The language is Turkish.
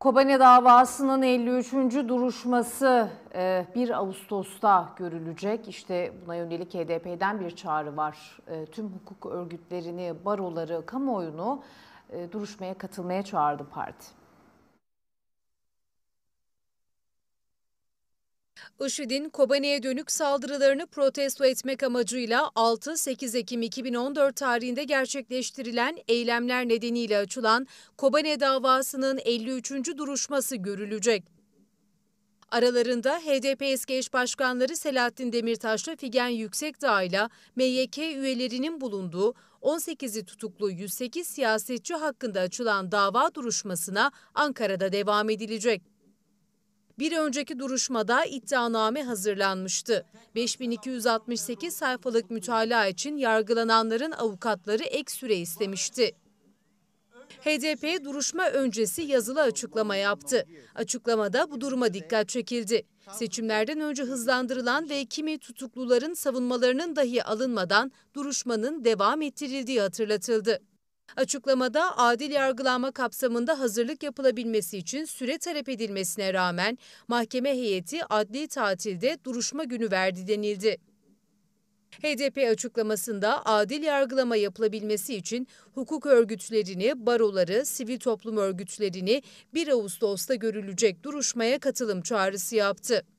Kobane davasının 53. duruşması 1 e, Ağustos'ta görülecek. İşte buna yönelik HDP'den bir çağrı var. E, tüm hukuk örgütlerini, baroları, kamuoyunu e, duruşmaya katılmaya çağırdı parti. IŞİD'in Kobane'ye dönük saldırılarını protesto etmek amacıyla 6-8 Ekim 2014 tarihinde gerçekleştirilen eylemler nedeniyle açılan Kobane davasının 53. duruşması görülecek. Aralarında HDP eski eş başkanları Selahattin Demirtaş'la Figen Yüksekdağ ile MYK üyelerinin bulunduğu 18'i tutuklu 108 siyasetçi hakkında açılan dava duruşmasına Ankara'da devam edilecek. Bir önceki duruşmada iddianame hazırlanmıştı. 5268 sayfalık mütalaa için yargılananların avukatları ek süre istemişti. HDP duruşma öncesi yazılı açıklama yaptı. Açıklamada bu duruma dikkat çekildi. Seçimlerden önce hızlandırılan ve kimi tutukluların savunmalarının dahi alınmadan duruşmanın devam ettirildiği hatırlatıldı. Açıklamada adil yargılanma kapsamında hazırlık yapılabilmesi için süre talep edilmesine rağmen mahkeme heyeti adli tatilde duruşma günü verdi denildi. HDP açıklamasında adil yargılama yapılabilmesi için hukuk örgütlerini, baroları, sivil toplum örgütlerini 1 Ağustos'ta görülecek duruşmaya katılım çağrısı yaptı.